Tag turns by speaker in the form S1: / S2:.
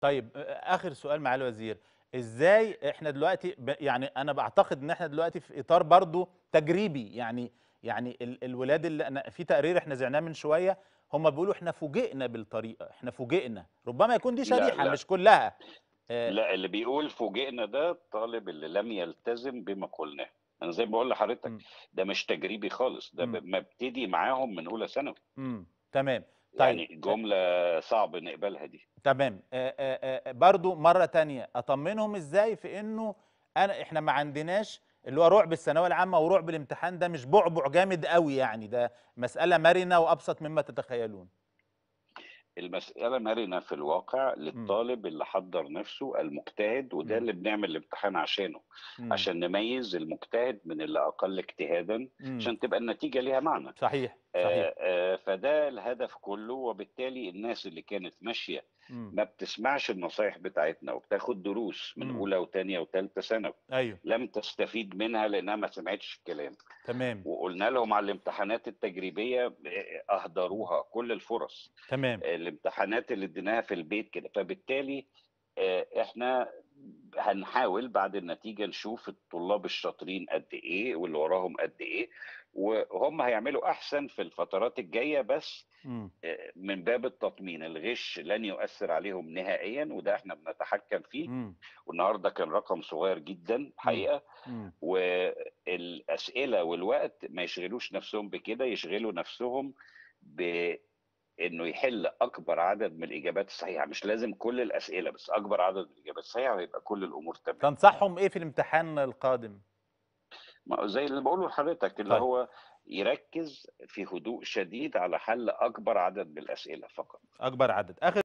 S1: طيب اخر سؤال معالي الوزير ازاي احنا دلوقتي يعني انا بعتقد ان احنا دلوقتي في اطار برضو تجريبي يعني يعني الولاد اللي أنا في تقرير احنا زعناه من شويه هم بيقولوا احنا فوجئنا بالطريقه احنا فوجئنا ربما يكون دي شريحه لا لا. مش كلها
S2: آه لا اللي بيقول فوجئنا ده الطالب اللي لم يلتزم بما قلناه انا زي ما بقول لحضرتك ده مش تجريبي خالص ده مبتدي معاهم من اولى ثانوي تمام طيب. يعني جمله صعب نقبلها دي تمام
S1: آه، آه، آه، برضو مره تانية اطمنهم ازاي في انه انا احنا ما عندناش اللي هو رعب الثانويه العامه ورعب الامتحان ده مش بعبع جامد قوي يعني ده مساله مرنه وابسط مما تتخيلون
S2: المساله مرنه في الواقع للطالب اللي حضر نفسه المجتهد وده اللي بنعمل الامتحان عشانه عشان نميز المجتهد من اللي اقل اجتهادا عشان تبقى النتيجه ليها معنى صحيح صحيح. آه، آه، فده الهدف كله وبالتالي الناس اللي كانت ماشيه ما بتسمعش النصايح بتاعتنا وبتاخد دروس من اولى وثانيه وثالثه ثانوي أيوه. لم تستفيد منها لانها ما سمعتش الكلام تمام وقلنا لهم على الامتحانات التجريبيه آه، اهدروها كل الفرص تمام الامتحانات اللي اديناها في البيت كده فبالتالي احنا هنحاول بعد النتيجه نشوف الطلاب الشاطرين قد ايه واللي وراهم قد ايه وهم هيعملوا احسن في الفترات الجايه بس آه، من باب التطمين الغش لن يؤثر عليهم نهائيا وده احنا بنتحكم فيه والنهارده كان رقم صغير جدا حقيقه والاسئله والوقت ما يشغلوش نفسهم بكده يشغلوا نفسهم ب انه يحل اكبر عدد من الاجابات الصحيحه مش لازم كل الاسئله بس اكبر عدد من الاجابات الصحيحه ويبقى كل الامور تمام
S1: تنصحهم ايه في الامتحان القادم
S2: ما زي اللي بقوله لحضرتك اللي طيب. هو يركز في هدوء شديد على حل اكبر عدد من الاسئله فقط
S1: اكبر عدد اخر